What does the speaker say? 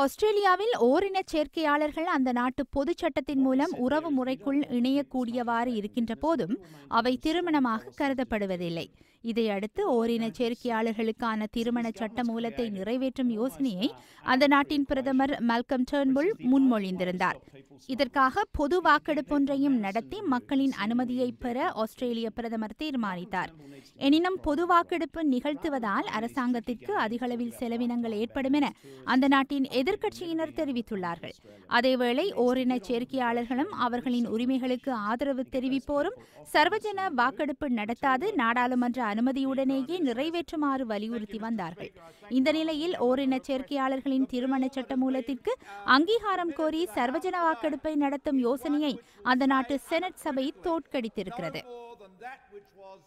ஆஸ்திரேலியாவில் ஓரின சேர்க்கையாளர்கள் அந்த நாட்டு பொது சட்டத்தின் மூலம் உறவு முறைக்குள் இணையக்கூடியவாறு இருக்கின்ற போதும் அவை திருமணமாக கருதப்படுவதில்லை இதையடுத்து ஓரின சேர்க்கையாளர்களுக்கான திருமண சட்ட மூலத்தை நிறைவேற்றும் யோசனையை அந்த நாட்டின் பிரதமர் மல்கம் டேர்ன்புல் முன்மொழிந்திருந்தார் இதற்காக பொது வாக்கெடுப்பொன்றையும் நடத்தி மக்களின் அனுமதியை பெற ஆஸ்திரேலிய பிரதமர் தீர்மானித்தார் எனினும் பொது வாக்கெடுப்பு நிகழ்த்துவதால் அரசாங்கத்திற்கு அதிகளவில் செலவினங்கள் ஏற்படும் என அந்த நாட்டின் எதிர்க்கட்சியினர் தெரிவித்துள்ளார்கள் அதேவேளை ஓரின சேர்க்கையாளர்களும் அவர்களின் உரிமைகளுக்கு ஆதரவு தெரிவிப்போரும் சர்வஜன வாக்கெடுப்பு நடத்தாது நாடாளுமன்ற அனுமதியுடனேயே நிறைவேற்றுமாறு வலியுறுத்தி வந்தார்கள் இந்த நிலையில் ஓரின சேர்க்கையாளர்களின் திருமண சட்டமூலத்திற்கு அங்கீகாரம் கோரி சர்வஜன வாக்கெடுப்பை நடத்தும் யோசனையை அந்த நாட்டு செனட் சபை தோற்கடித்திருக்கிறது